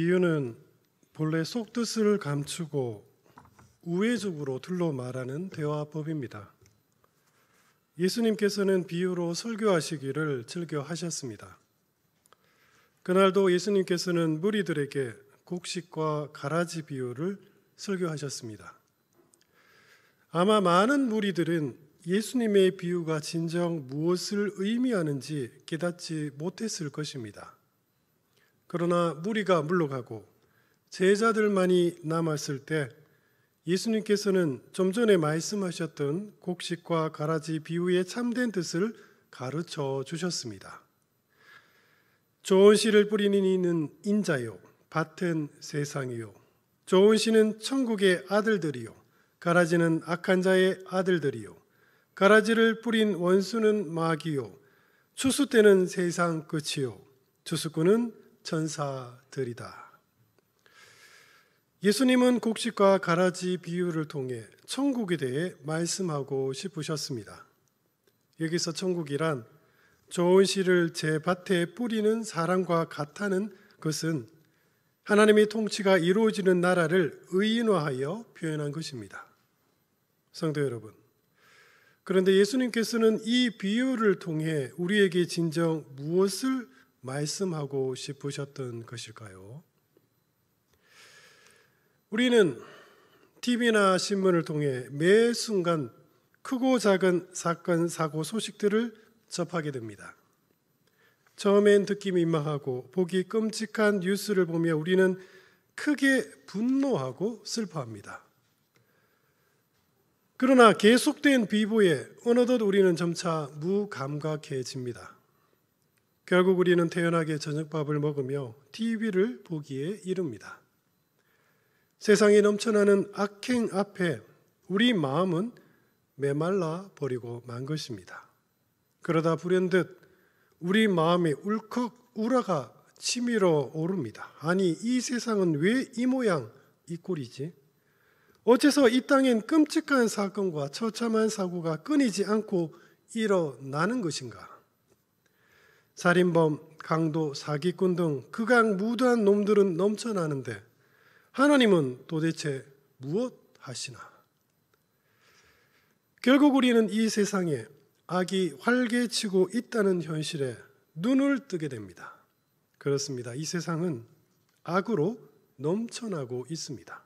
비유는 본래 속뜻을 감추고 우회적으로 둘러 말하는 대화법입니다. 예수님께서는 비유로 설교하시기를 즐겨 하셨습니다. 그날도 예수님께서는 무리들에게 곡식과 가라지 비유를 설교하셨습니다. 아마 많은 무리들은 예수님의 비유가 진정 무엇을 의미하는지 깨닫지 못했을 것입니다. 그러나 무리가 물러가고 제자들만이 남았을 때 예수님께서는 좀 전에 말씀하셨던 곡식과 가라지 비유의 참된 뜻을 가르쳐 주셨습니다. 좋은 씨를 뿌리는 이는 인자요, 밭은 세상이요. 좋은 씨는 천국의 아들들이요, 가라지는 악한 자의 아들들이요. 가라지를 뿌린 원수는 마귀요, 추수 때는 세상 끝이요, 추수꾼은 천사들이다. 예수님은 곡식과 가라지 비유를 통해 천국에 대해 말씀하고 싶으셨습니다. 여기서 천국이란 좋은 씨를 제 밭에 뿌리는 사람과 같다는 것은 하나님의 통치가 이루어지는 나라를 의인화하여 표현한 것입니다. 성도 여러분, 그런데 예수님께서는 이 비유를 통해 우리에게 진정 무엇을 말씀하고 싶으셨던 것일까요? 우리는 TV나 신문을 통해 매 순간 크고 작은 사건, 사고 소식들을 접하게 됩니다. 처음엔 듣기 민망하고 보기 끔찍한 뉴스를 보며 우리는 크게 분노하고 슬퍼합니다. 그러나 계속된 비보에 어느덧 우리는 점차 무감각해집니다. 결국 우리는 태연하게 저녁밥을 먹으며 TV를 보기에 이릅니다. 세상이 넘쳐나는 악행 앞에 우리 마음은 메말라 버리고 만 것입니다. 그러다 불현듯 우리 마음이 울컥 울러가 치밀어 오릅니다. 아니 이 세상은 왜 이 모양 이 꼴이지? 어째서 이 땅엔 끔찍한 사건과 처참한 사고가 끊이지 않고 일어나는 것인가? 살인범, 강도, 사기꾼 등그악 무도한 놈들은 넘쳐나는데 하나님은 도대체 무엇 하시나? 결국 우리는 이 세상에 악이 활개치고 있다는 현실에 눈을 뜨게 됩니다. 그렇습니다. 이 세상은 악으로 넘쳐나고 있습니다.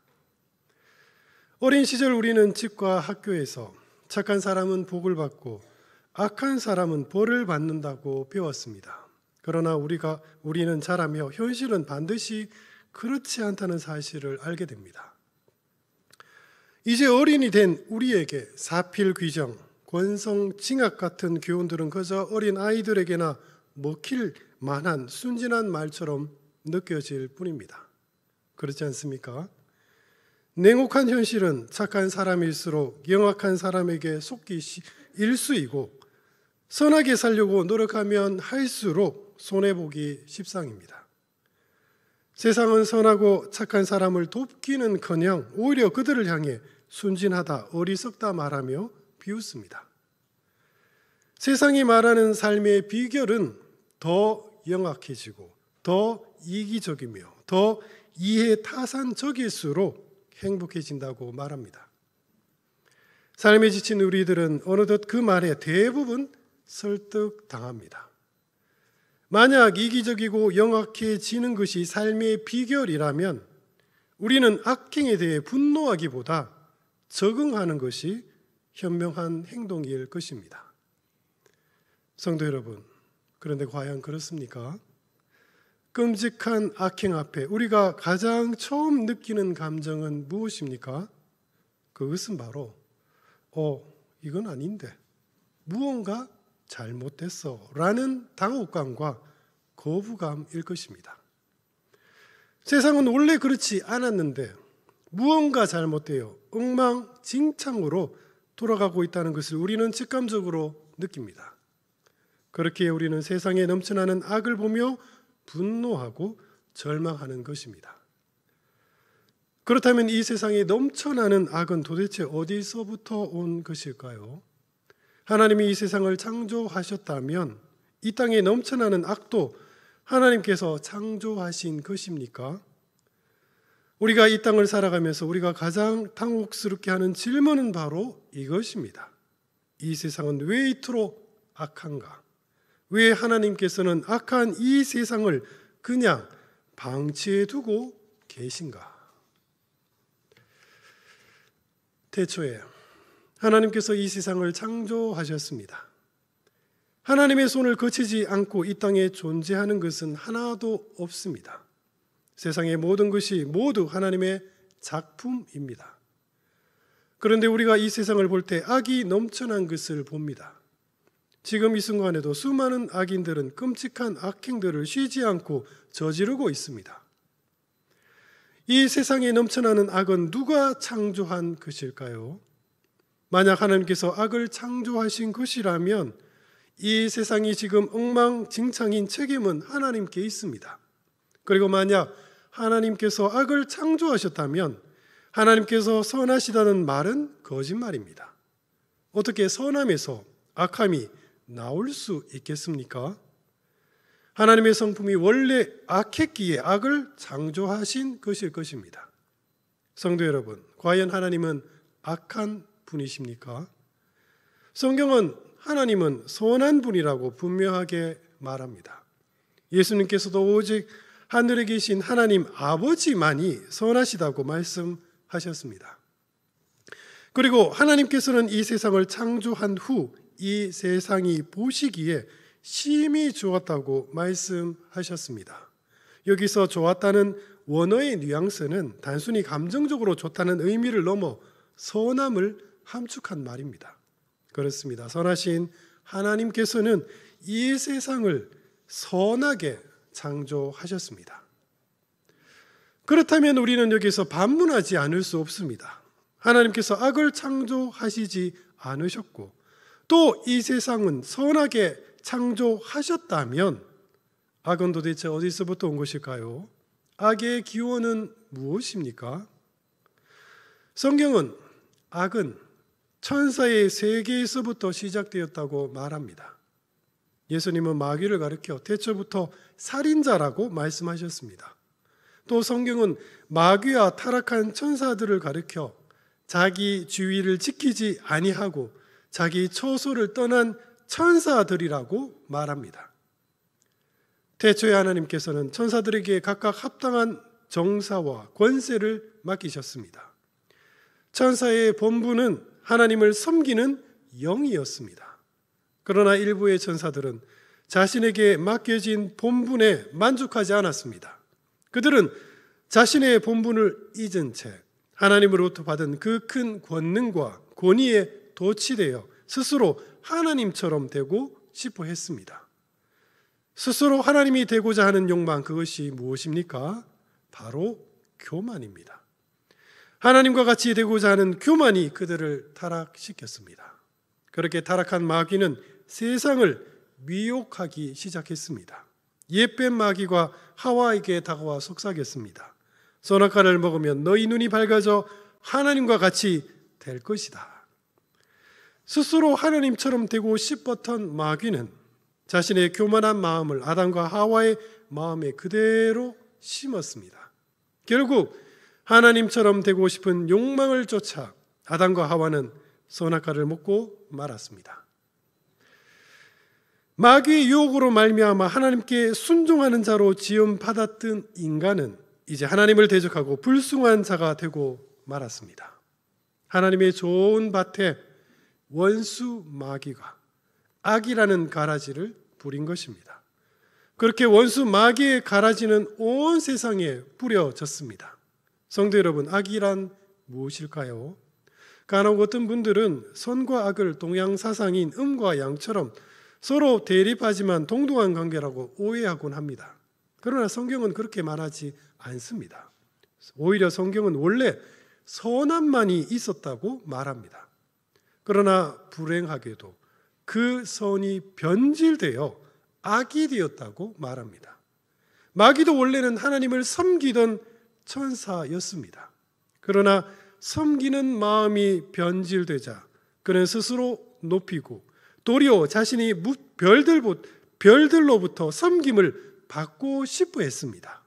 어린 시절 우리는 집과 학교에서 착한 사람은 복을 받고 악한 사람은 벌을 받는다고 배웠습니다. 그러나 우리가 우리는 잘하며 현실은 반드시 그렇지 않다는 사실을 알게 됩니다. 이제 어린이 된 우리에게 사필 귀정, 권성 징악 같은 교훈들은 그저 어린 아이들에게나 먹힐 만한 순진한 말처럼 느껴질 뿐입니다. 그렇지 않습니까? 냉혹한 현실은 착한 사람일수록 영악한 사람에게 속기 일수이고 선하게 살려고 노력하면 할수록 손해보기 십상입니다. 세상은 선하고 착한 사람을 돕기는 커녕 오히려 그들을 향해 순진하다, 어리석다 말하며 비웃습니다. 세상이 말하는 삶의 비결은 더 영악해지고 더 이기적이며 더 이해 타산적일수록 행복해진다고 말합니다. 삶에 지친 우리들은 어느덧 그 말에 대부분 설득당합니다. 만약 이기적이고 영악해지는 것이 삶의 비결이라면 우리는 악행에 대해 분노하기보다 적응하는 것이 현명한 행동일 것입니다. 성도 여러분, 그런데 과연 그렇습니까? 끔찍한 악행 앞에 우리가 가장 처음 느끼는 감정은 무엇입니까? 그것은 바로, 어, 이건 아닌데, 무언가 잘못됐어 라는 당혹감과 거부감일 것입니다. 세상은 원래 그렇지 않았는데 무언가 잘못되어 엉망진창으로 돌아가고 있다는 것을 우리는 직감적으로 느낍니다. 그렇게 우리는 세상에 넘쳐나는 악을 보며 분노하고 절망하는 것입니다. 그렇다면 이 세상에 넘쳐나는 악은 도대체 어디서부터 온 것일까요? 하나님이 이 세상을 창조하셨다면 이 땅에 넘쳐나는 악도 하나님께서 창조하신 것입니까? 우리가 이 땅을 살아가면서 우리가 가장 당혹스럽게 하는 질문은 바로 이것입니다. 이 세상은 왜 이토록 악한가? 왜 하나님께서는 악한 이 세상을 그냥 방치해 두고 계신가? 태초에 하나님께서 이 세상을 창조하셨습니다. 하나님의 손을 거치지 않고 이 땅에 존재하는 것은 하나도 없습니다. 세상의 모든 것이 모두 하나님의 작품입니다. 그런데 우리가 이 세상을 볼 때 악이 넘쳐난 것을 봅니다. 지금 이 순간에도 수많은 악인들은 끔찍한 악행들을 쉬지 않고 저지르고 있습니다. 이 세상에 넘쳐나는 악은 누가 창조한 것일까요? 만약 하나님께서 악을 창조하신 것이라면 이 세상이 지금 엉망진창인 책임은 하나님께 있습니다. 그리고 만약 하나님께서 악을 창조하셨다면 하나님께서 선하시다는 말은 거짓말입니다. 어떻게 선함에서 악함이 나올 수 있겠습니까? 하나님의 성품이 원래 악했기에 악을 창조하신 것일 것입니다. 성도 여러분, 과연 하나님은 악한 분이십니까? 성경은 하나님은 선한 분이라고 분명하게 말합니다. 예수님께서도 오직 하늘에 계신 하나님 아버지만이 선하시다고 말씀하셨습니다. 그리고 하나님께서는 이 세상을 창조한 후 이 세상이 보시기에 심히 좋았다고 말씀하셨습니다. 여기서 좋았다는 원어의 뉘앙스는 단순히 감정적으로 좋다는 의미를 넘어 선함을 함축한 말입니다. 그렇습니다. 선하신 하나님께서는 이 세상을 선하게 창조하셨습니다. 그렇다면 우리는 여기서 반문하지 않을 수 없습니다. 하나님께서 악을 창조하시지 않으셨고, 또 이 세상은 선하게 창조하셨다면, 악은 도대체 어디서부터 온 것일까요? 악의 기원은 무엇입니까? 성경은 악은 천사의 세계에서부터 시작되었다고 말합니다. 예수님은 마귀를 가르켜 대초부터 살인자라고 말씀하셨습니다. 또 성경은 마귀와 타락한 천사들을 가르켜 자기 주위를 지키지 아니하고 자기 처소를 떠난 천사들이라고 말합니다. 태초에 하나님께서는 천사들에게 각각 합당한 정사와 권세를 맡기셨습니다. 천사의 본부는 하나님을 섬기는 영이었습니다. 그러나 일부의 천사들은 자신에게 맡겨진 본분에 만족하지 않았습니다. 그들은 자신의 본분을 잊은 채 하나님으로부터 받은 그 큰 권능과 권위에 도취되어 스스로 하나님처럼 되고 싶어 했습니다. 스스로 하나님이 되고자 하는 욕망 그것이 무엇입니까? 바로 교만입니다. 하나님과 같이 되고자 하는 교만이 그들을 타락시켰습니다. 그렇게 타락한 마귀는 세상을 미혹하기 시작했습니다. 예쁜 마귀가 하와에게 다가와 속삭였습니다. 선악과를 먹으면 너희 눈이 밝아져 하나님과 같이 될 것이다. 스스로 하나님처럼 되고 싶었던 마귀는 자신의 교만한 마음을 아담과 하와의 마음에 그대로 심었습니다. 결국 하나님처럼 되고 싶은 욕망을 쫓아 아담과 하와는 선악과를 먹고 말았습니다. 마귀의 유혹으로 말미암아 하나님께 순종하는 자로 지음 받았던 인간은 이제 하나님을 대적하고 불순한 자가 되고 말았습니다. 하나님의 좋은 밭에 원수 마귀가 악이라는 가라지를 부린 것입니다. 그렇게 원수 마귀의 가라지는 온 세상에 뿌려졌습니다. 성도 여러분, 악이란 무엇일까요? 간혹 어떤 분들은 선과 악을 동양 사상인 음과 양처럼 서로 대립하지만 동등한 관계라고 오해하곤 합니다. 그러나 성경은 그렇게 말하지 않습니다. 오히려 성경은 원래 선함만이 있었다고 말합니다. 그러나 불행하게도 그 선이 변질되어 악이 되었다고 말합니다. 마귀도 원래는 하나님을 섬기던 천사였습니다. 그러나 섬기는 마음이 변질되자 그는 스스로 높이고 도리어 자신이 별들로부터 섬김을 받고 싶어 했습니다.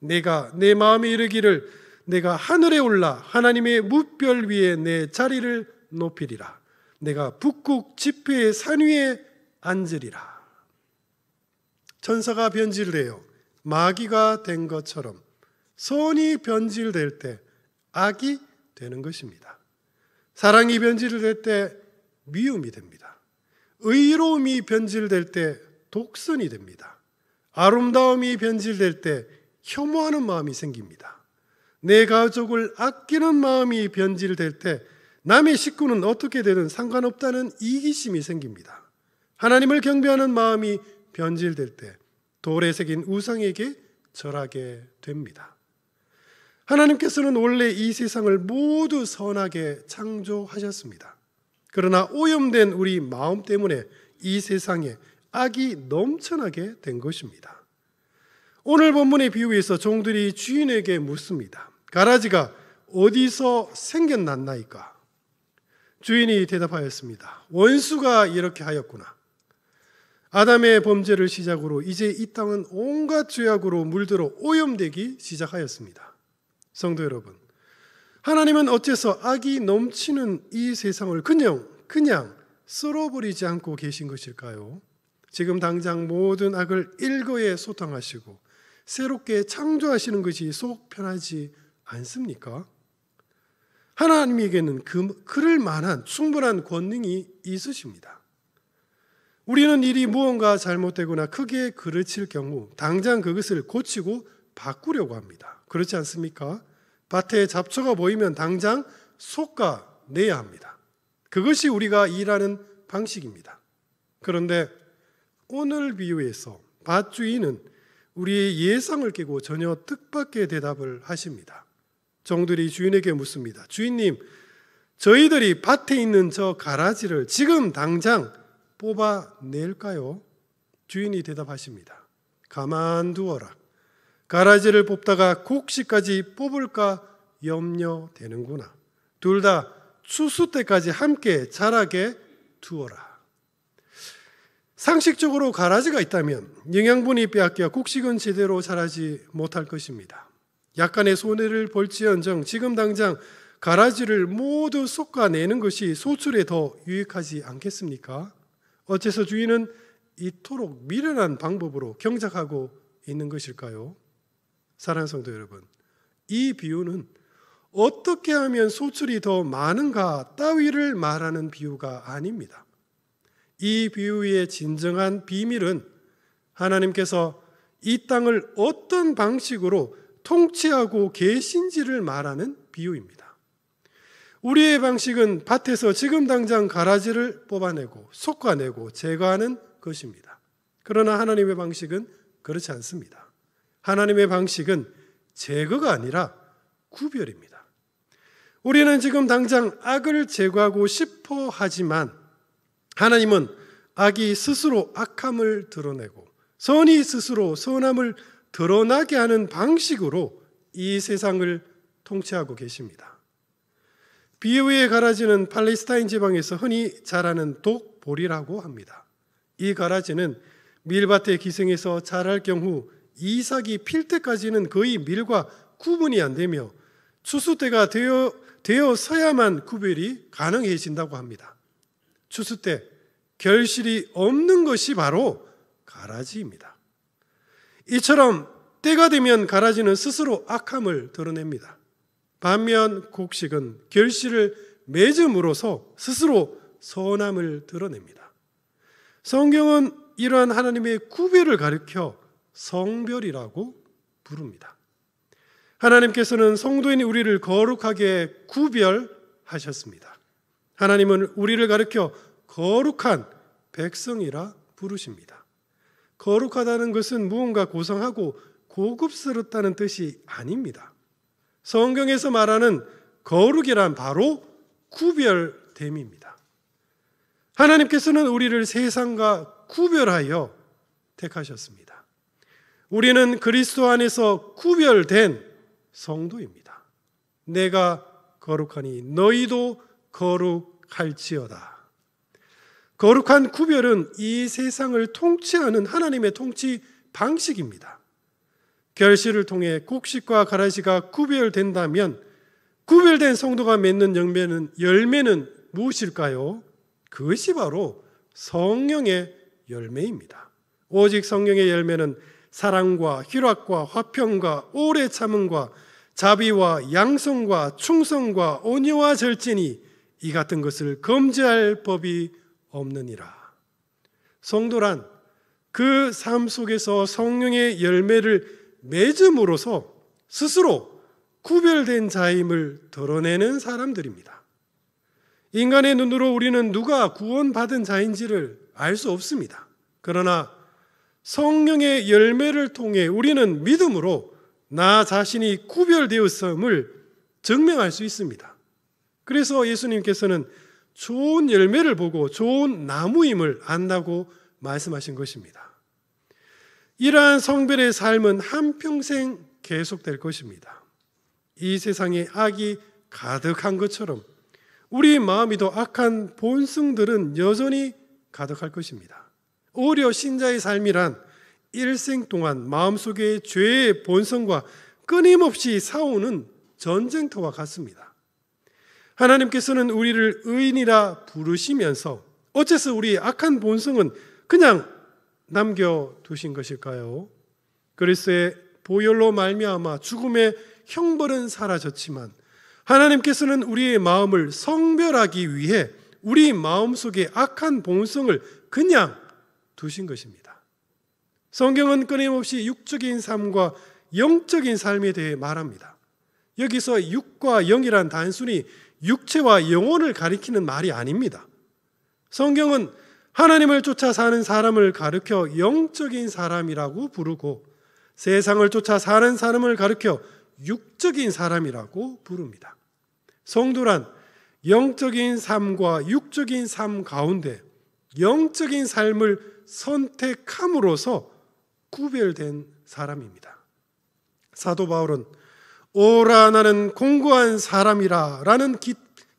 내가 내 마음에 이르기를 내가 하늘에 올라 하나님의 무별 위에 내 자리를 높이리라. 내가 북극 지폐의 산 위에 앉으리라. 천사가 변질을 해 마귀가 된 것처럼 선이 변질될 때 악이 되는 것입니다. 사랑이 변질될 때 미움이 됩니다. 의로움이 변질될 때 독선이 됩니다. 아름다움이 변질될 때 혐오하는 마음이 생깁니다. 내 가족을 아끼는 마음이 변질될 때 남의 식구는 어떻게 되든 상관없다는 이기심이 생깁니다. 하나님을 경배하는 마음이 변질될 때 돌에 새긴 우상에게 절하게 됩니다. 하나님께서는 원래 이 세상을 모두 선하게 창조하셨습니다. 그러나 오염된 우리 마음 때문에 이 세상에 악이 넘쳐나게 된 것입니다. 오늘 본문의 비유에서 종들이 주인에게 묻습니다. 가라지가 어디서 생겼났나이까? 주인이 대답하였습니다. 원수가 이렇게 하였구나. 아담의 범죄를 시작으로 이제 이 땅은 온갖 죄악으로 물들어 오염되기 시작하였습니다. 성도 여러분. 하나님은 어째서 악이 넘치는 이 세상을 그냥 그냥 썰어버리지 않고 계신 것일까요? 지금 당장 모든 악을 일거에 소탕하시고 새롭게 창조하시는 것이 속 편하지 않습니까? 하나님에게는 그, 그럴 만한 충분한 권능이 있으십니다. 우리는 일이 무언가 잘못되거나 크게 그르칠 경우 당장 그것을 고치고 바꾸려고 합니다. 그렇지 않습니까? 밭에 잡초가 보이면 당장 속아내야 합니다. 그것이 우리가 일하는 방식입니다. 그런데 오늘 비유에서 밭주인은 우리의 예상을 깨고 전혀 뜻밖의 대답을 하십니다. 정들이 주인에게 묻습니다. 주인님, 저희들이 밭에 있는 저 가라지를 지금 당장 뽑아낼까요? 주인이 대답하십니다. 가만두어라. 가라지를 뽑다가 곡식까지 뽑을까 염려되는구나. 둘 다 추수 때까지 함께 자라게 두어라. 상식적으로 가라지가 있다면 영양분이 빼앗겨 곡식은 제대로 자라지 못할 것입니다. 약간의 손해를 볼지언정 지금 당장 가라지를 모두 솎아내는 것이 소출에 더 유익하지 않겠습니까? 어째서 주인은 이토록 미련한 방법으로 경작하고 있는 것일까요? 사랑하는 성도 여러분, 이 비유는 어떻게 하면 소출이 더 많은가 따위를 말하는 비유가 아닙니다. 이 비유의 진정한 비밀은 하나님께서 이 땅을 어떤 방식으로 통치하고 계신지를 말하는 비유입니다. 우리의 방식은 밭에서 지금 당장 가라지를 뽑아내고 솎아내고 제거하는 것입니다. 그러나 하나님의 방식은 그렇지 않습니다. 하나님의 방식은 제거가 아니라 구별입니다. 우리는 지금 당장 악을 제거하고 싶어 하지만 하나님은 악이 스스로 악함을 드러내고 선이 스스로 선함을 드러나게 하는 방식으로 이 세상을 통치하고 계십니다. 비유에 가라지는 팔레스타인 지방에서 흔히 자라는 독보리라고 합니다. 이 가라지는 밀밭에 기생해서 자랄 경우 이삭이 필 때까지는 거의 밀과 구분이 안 되며 추수 때가 되어 되어서야만 구별이 가능해진다고 합니다. 추수 때 결실이 없는 것이 바로 가라지입니다. 이처럼 때가 되면 가라지는 스스로 악함을 드러냅니다. 반면 곡식은 결실을 맺음으로써 스스로 선함을 드러냅니다. 성경은 이러한 하나님의 구별을 가르켜 성별이라고 부릅니다. 하나님께서는 성도인 우리를 거룩하게 구별하셨습니다. 하나님은 우리를 가르켜 거룩한 백성이라 부르십니다. 거룩하다는 것은 무언가 고상하고 고급스럽다는 뜻이 아닙니다. 성경에서 말하는 거룩이란 바로 구별됨입니다. 하나님께서는 우리를 세상과 구별하여 택하셨습니다. 우리는 그리스도 안에서 구별된 성도입니다. 내가 거룩하니 너희도 거룩할지어다. 거룩한 구별은 이 세상을 통치하는 하나님의 통치 방식입니다. 결실을 통해 곡식과 가라지가 구별된다면 구별된 성도가 맺는 열매는, 열매는 무엇일까요? 그것이 바로 성령의 열매입니다. 오직 성령의 열매는 사랑과 희락과 화평과 오래 참음과 자비와 양성과 충성과 온유와 절제니 이 같은 것을 금지할 법이 없느니라. 성도란 그 삶 속에서 성령의 열매를 맺음으로써 스스로 구별된 자임을 드러내는 사람들입니다. 인간의 눈으로 우리는 누가 구원받은 자인지를 알 수 없습니다. 그러나 성령의 열매를 통해 우리는 믿음으로 나 자신이 구별되었음을 증명할 수 있습니다. 그래서 예수님께서는 좋은 열매를 보고 좋은 나무임을 안다고 말씀하신 것입니다. 이러한 성별의 삶은 한평생 계속될 것입니다. 이 세상에 악이 가득한 것처럼 우리 마음이도 악한 본성들은 여전히 가득할 것입니다. 오히려 신자의 삶이란 일생 동안 마음속의 죄의 본성과 끊임없이 싸우는 전쟁터와 같습니다. 하나님께서는 우리를 의인이라 부르시면서 어째서 우리 악한 본성은 그냥 남겨두신 것일까요? 그리스의 보혈로 말미암아 죽음의 형벌은 사라졌지만 하나님께서는 우리의 마음을 성별하기 위해 우리 마음속의 악한 본성을 그냥 두신 것입니다. 성경은 끊임없이 육적인 삶과 영적인 삶에 대해 말합니다. 여기서 육과 영이란 단순히 육체와 영혼을 가리키는 말이 아닙니다. 성경은 하나님을 쫓아 사는 사람을 가르켜 영적인 사람이라고 부르고 세상을 쫓아 사는 사람을 가르켜 육적인 사람이라고 부릅니다. 성도란 영적인 삶과 육적인 삶 가운데 영적인 삶을 선택함으로써 구별된 사람입니다. 사도 바울은 오라 나는 공고한 사람이라 라는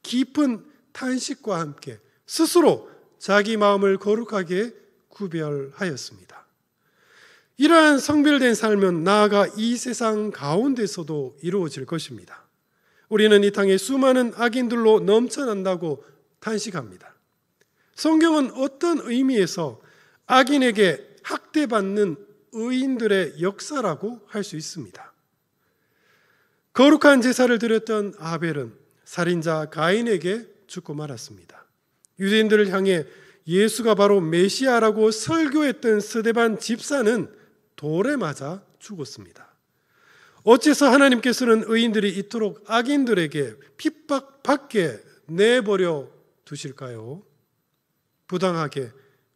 깊은 탄식과 함께 스스로 자기 마음을 거룩하게 구별하였습니다. 이러한 성별된 삶은 나아가 이 세상 가운데서도 이루어질 것입니다. 우리는 이 땅에 수많은 악인들로 넘쳐난다고 탄식합니다. 성경은 어떤 의미에서 악인에게 학대받는 의인들의 역사라고 할 수 있습니다. 거룩한 제사를 드렸던 아벨은 살인자 가인에게 죽고 말았습니다. 유대인들을 향해 예수가 바로 메시아라고 설교했던 스데반 집사는 돌에 맞아 죽었습니다. 어째서 하나님께서는 의인들이 이토록 악인들에게 핍박밖에 내버려 두실까요? 부당하게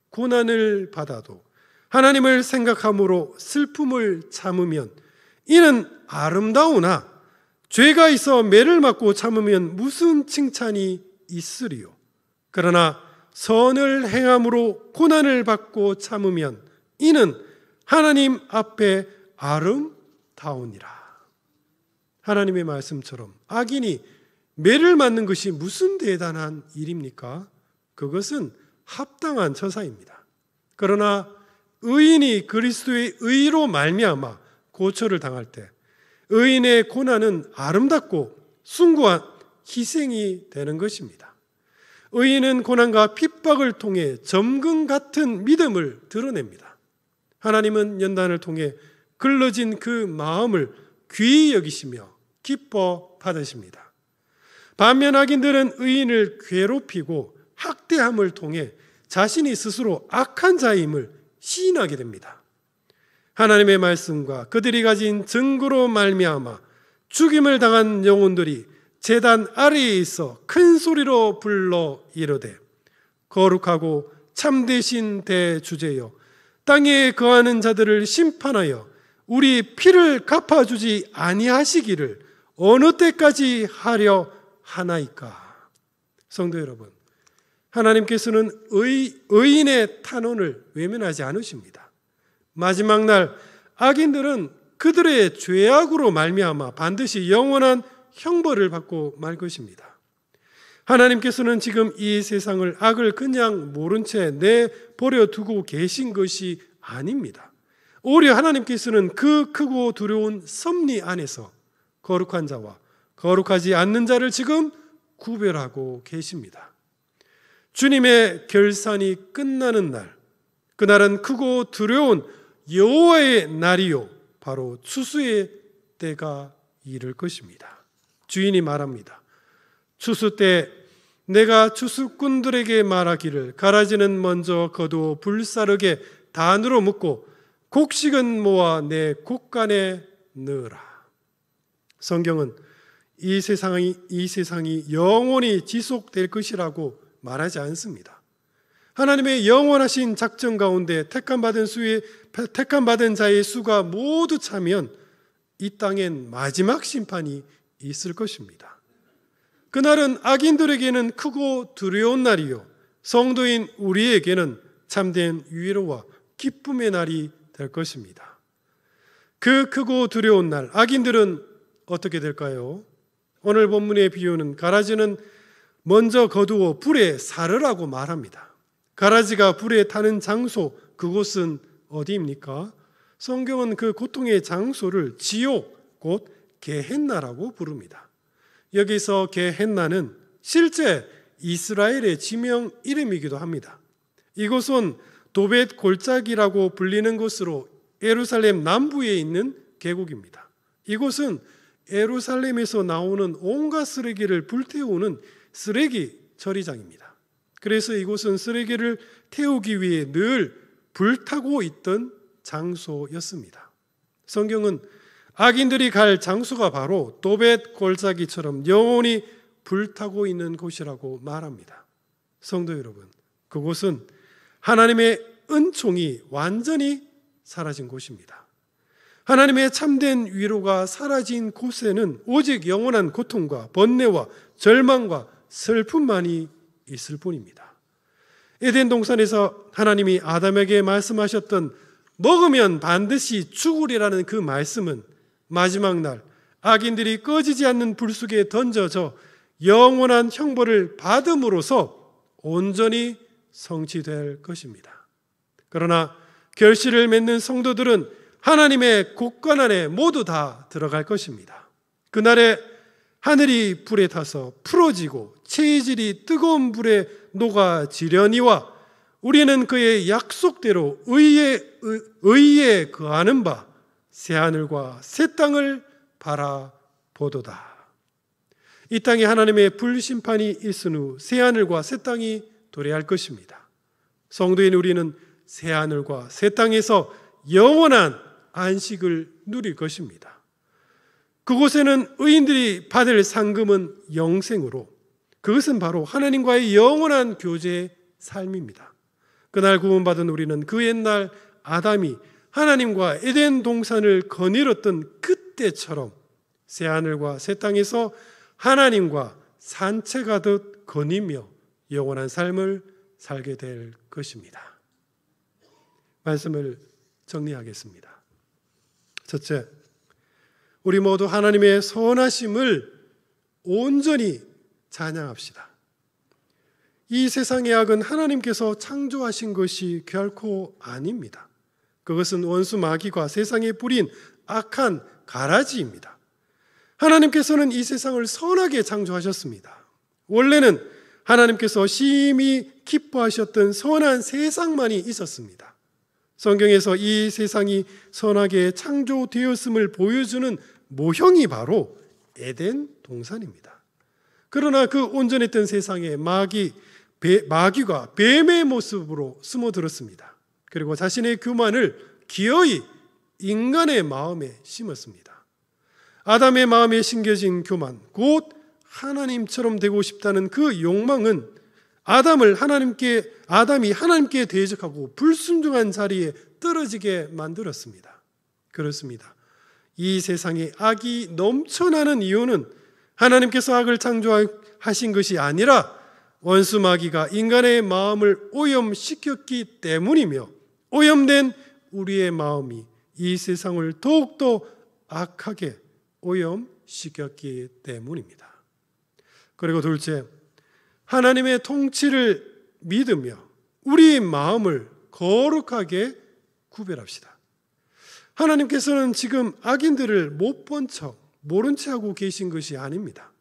고난을 받아도 하나님을 생각함으로 슬픔을 참으면 이는 아름다우나 죄가 있어 매를 맞고 참으면 무슨 칭찬이 있으리요. 그러나 선을 행함으로 고난을 받고 참으면 이는 하나님 앞에 아름다우니라. 하나님의 말씀처럼 악인이 매를 맞는 것이 무슨 대단한 일입니까? 그것은 합당한 처사입니다. 그러나 의인이 그리스도의 의로 말미암아 고초를 당할 때 의인의 고난은 아름답고 숭고한 희생이 되는 것입니다. 의인은 고난과 핍박을 통해 점금 같은 믿음을 드러냅니다. 하나님은 연단을 통해 글러진 그 마음을 귀히 여기시며 기뻐 받으십니다. 반면 악인들은 의인을 괴롭히고 학대함을 통해 자신이 스스로 악한 자임을 시인하게 됩니다. 하나님의 말씀과 그들이 가진 증거로 말미암아 죽임을 당한 영혼들이 재단 아래에 있어 큰 소리로 불러 이르되 거룩하고 참되신 대주제여 땅에 거하는 자들을 심판하여 우리 피를 갚아주지 아니하시기를 어느 때까지 하려 하나이까 성도 여러분 하나님께서는 의, 의인의 탄원을 외면하지 않으십니다. 마지막 날 악인들은 그들의 죄악으로 말미암아 반드시 영원한 형벌을 받고 말 것입니다. 하나님께서는 지금 이 세상을 악을 그냥 모른 채 내버려 두고 계신 것이 아닙니다. 오히려 하나님께서는 그 크고 두려운 섭리 안에서 거룩한 자와 거룩하지 않는 자를 지금 구별하고 계십니다. 주님의 결산이 끝나는 날, 그날은 크고 두려운 여호와의 날이요 바로 추수의 때가 이를 것입니다. 주인이 말합니다. 추수 때 내가 추수꾼들에게 말하기를 가라지는 먼저 거두어 불사르게 단으로 묶고 곡식은 모아 내 곡간에 넣으라. 성경은 이 세상이 이 세상이 영원히 지속될 것이라고 말하지 않습니다. 하나님의 영원하신 작정 가운데 택함받은 수의 택함받은 자의 수가 모두 차면 이 땅엔 마지막 심판이 있을 것입니다. 그날은 악인들에게는 크고 두려운 날이요 성도인 우리에게는 참된 위로와 기쁨의 날이 될 것입니다. 그 크고 두려운 날 악인들은 어떻게 될까요? 오늘 본문의 비유는 가라지는 먼저 거두어 불에 사르라고 말합니다. 가라지가 불에 타는 장소 그곳은 어디입니까? 성경은 그 고통의 장소를 지옥 곧 게헨나라고 부릅니다. 여기서 게헨나는 실제 이스라엘의 지명 이름이기도 합니다. 이곳은 도벳 골짜기라고 불리는 곳으로 예루살렘 남부에 있는 계곡입니다. 이곳은 예루살렘에서 나오는 온갖 쓰레기를 불태우는 쓰레기 처리장입니다. 그래서 이곳은 쓰레기를 태우기 위해 늘 불타고 있던 장소였습니다. 성경은 악인들이 갈 장소가 바로 도벳 골짜기처럼 영원히 불타고 있는 곳이라고 말합니다. 성도 여러분, 그곳은 하나님의 은총이 완전히 사라진 곳입니다. 하나님의 참된 위로가 사라진 곳에는 오직 영원한 고통과 번뇌와 절망과 슬픔만이 있을 뿐입니다. 에덴 동산에서 하나님이 아담에게 말씀하셨던 먹으면 반드시 죽으리라는 그 말씀은 마지막 날 악인들이 꺼지지 않는 불 속에 던져져 영원한 형벌을 받음으로써 온전히 성취될 것입니다. 그러나 결실을 맺는 성도들은 하나님의 곳간 안에 모두 다 들어갈 것입니다. 그날에 하늘이 불에 타서 풀어지고 체질이 뜨거운 불에 녹아지려니와 우리는 그의 약속대로 의에, 의에 그하는 바 새하늘과 새 땅을 바라보도다. 이 땅에 하나님의 불심판이 있은 후 새하늘과 새 땅이 도래할 것입니다. 성도인 우리는 새하늘과 새 땅에서 영원한 안식을 누릴 것입니다. 그곳에는 의인들이 받을 상금은 영생으로 그것은 바로 하나님과의 영원한 교제의 삶입니다. 그날 구원받은 우리는 그 옛날 아담이 하나님과 에덴 동산을 거닐었던 그때처럼 새 하늘과 새 땅에서 하나님과 산책하듯 거니며 영원한 삶을 살게 될 것입니다. 말씀을 정리하겠습니다. 첫째, 우리 모두 하나님의 선하심을 온전히 찬양합시다. 이 세상의 악은 하나님께서 창조하신 것이 결코 아닙니다. 그것은 원수 마귀가 세상에 뿌린 악한 가라지입니다. 하나님께서는 이 세상을 선하게 창조하셨습니다. 원래는 하나님께서 심히 기뻐하셨던 선한 세상만이 있었습니다. 성경에서 이 세상이 선하게 창조되었음을 보여주는 모형이 바로 에덴 동산입니다. 그러나 그 온전했던 세상에 마귀, 배, 마귀가 뱀의 모습으로 숨어들었습니다. 그리고 자신의 교만을 기어이 인간의 마음에 심었습니다. 아담의 마음에 심겨진 교만, 곧 하나님처럼 되고 싶다는 그 욕망은 아담을 하나님께 아담이 하나님께 대적하고 불순종한 자리에 떨어지게 만들었습니다. 그렇습니다. 이 세상에 악이 넘쳐나는 이유는 하나님께서 악을 창조하신 것이 아니라 원수 마귀가 인간의 마음을 오염시켰기 때문이며 오염된 우리의 마음이 이 세상을 더욱더 악하게 오염시켰기 때문입니다. 그리고 둘째, 하나님의 통치를 믿으며 우리 마음을 거룩하게 구별합시다. 하나님께서는 지금 악인들을 못 본 척, 모른 채 하고 계신 것이 아닙니다.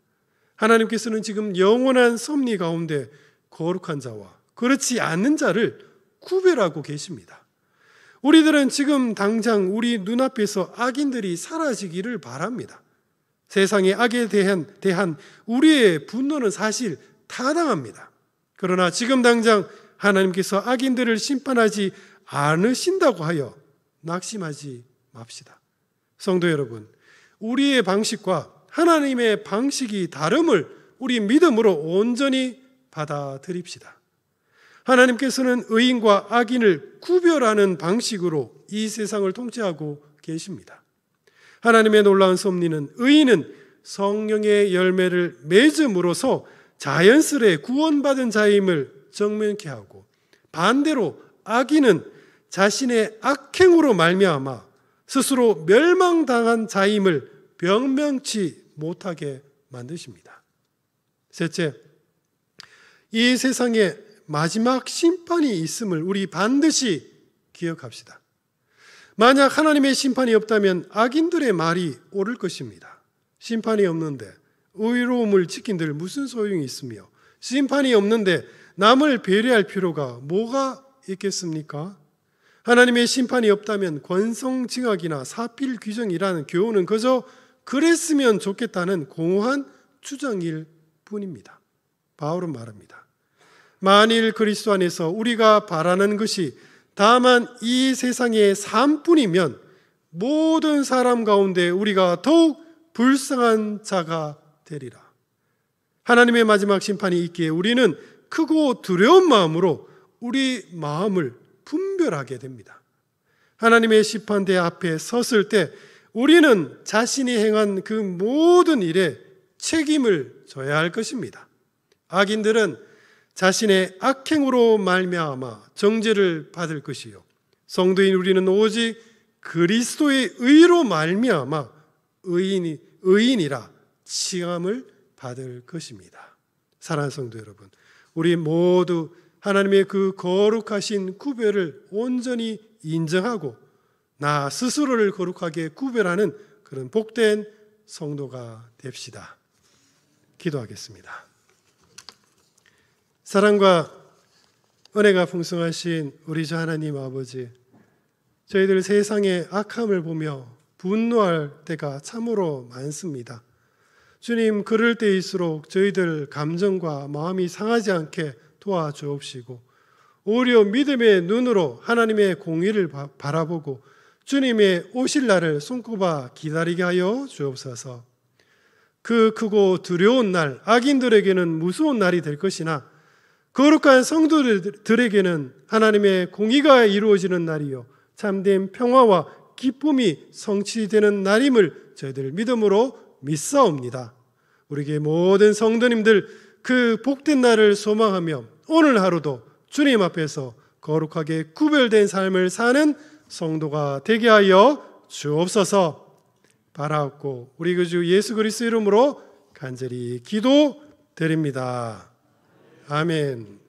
하나님께서는 지금 영원한 섭리 가운데 거룩한 자와 그렇지 않는 자를 구별하고 계십니다. 우리들은 지금 당장 우리 눈앞에서 악인들이 사라지기를 바랍니다. 세상의 악에 대한, 대한 우리의 분노는 사실 타당합니다. 그러나 지금 당장 하나님께서 악인들을 심판하지 않으신다고 하여 낙심하지 맙시다. 성도 여러분, 우리의 방식과 하나님의 방식이 다름을 우리 믿음으로 온전히 받아들입시다. 하나님께서는 의인과 악인을 구별하는 방식으로 이 세상을 통치하고 계십니다. 하나님의 놀라운 섭리는 의인은 성령의 열매를 맺음으로써 자연스레 구원받은 자임을 정면케 하고 반대로 악인은 자신의 악행으로 말미암아 스스로 멸망당한 자임을 명명치 못하게 만드십니다. 셋째, 이 세상에 마지막 심판이 있음을 우리 반드시 기억합시다. 만약 하나님의 심판이 없다면 악인들의 말이 오를 것입니다. 심판이 없는데 의로움을 지킨들 무슨 소용이 있으며 심판이 없는데 남을 배려할 필요가 뭐가 있겠습니까? 하나님의 심판이 없다면 권성징악이나 사필 규정이라는 교훈은 그저 그랬으면 좋겠다는 공허한 주장일 뿐입니다. 바울은 말합니다. 만일 그리스도 안에서 우리가 바라는 것이 다만 이 세상의 삶뿐이면 모든 사람 가운데 우리가 더욱 불쌍한 자가 되리라. 하나님의 마지막 심판이 있기에 우리는 크고 두려운 마음으로 우리 마음을 분별하게 됩니다. 하나님의 심판대 앞에 섰을 때 우리는 자신이 행한 그 모든 일에 책임을 져야 할 것입니다. 악인들은 자신의 악행으로 말미암아 정죄를 받을 것이요. 성도인 우리는 오직 그리스도의 의로 말미암아 의인이 의인이라 칭함을 받을 것입니다. 사랑하는 성도 여러분, 우리 모두 하나님의 그 거룩하신 구별을 온전히 인정하고 나 스스로를 거룩하게 구별하는 그런 복된 성도가 됩시다. 기도하겠습니다. 사랑과 은혜가 풍성하신 우리 주 하나님 아버지, 저희들 세상의 악함을 보며 분노할 때가 참으로 많습니다. 주님, 그럴 때일수록 저희들 감정과 마음이 상하지 않게 도와주옵시고, 오히려 믿음의 눈으로 하나님의 공의를 바라보고 주님의 오실 날을 손꼽아 기다리게 하여 주옵소서. 그 크고 두려운 날, 악인들에게는 무서운 날이 될 것이나 거룩한 성도들에게는 하나님의 공의가 이루어지는 날이요. 참된 평화와 기쁨이 성취되는 날임을 저희들 믿음으로 믿사옵니다. 우리에게 모든 성도님들 그 복된 날을 소망하며 오늘 하루도 주님 앞에서 거룩하게 구별된 삶을 사는 성도가 되게 하여 주옵소서 바라옵고 우리 그 주 예수 그리스 이름으로 간절히 기도드립니다. 아멘.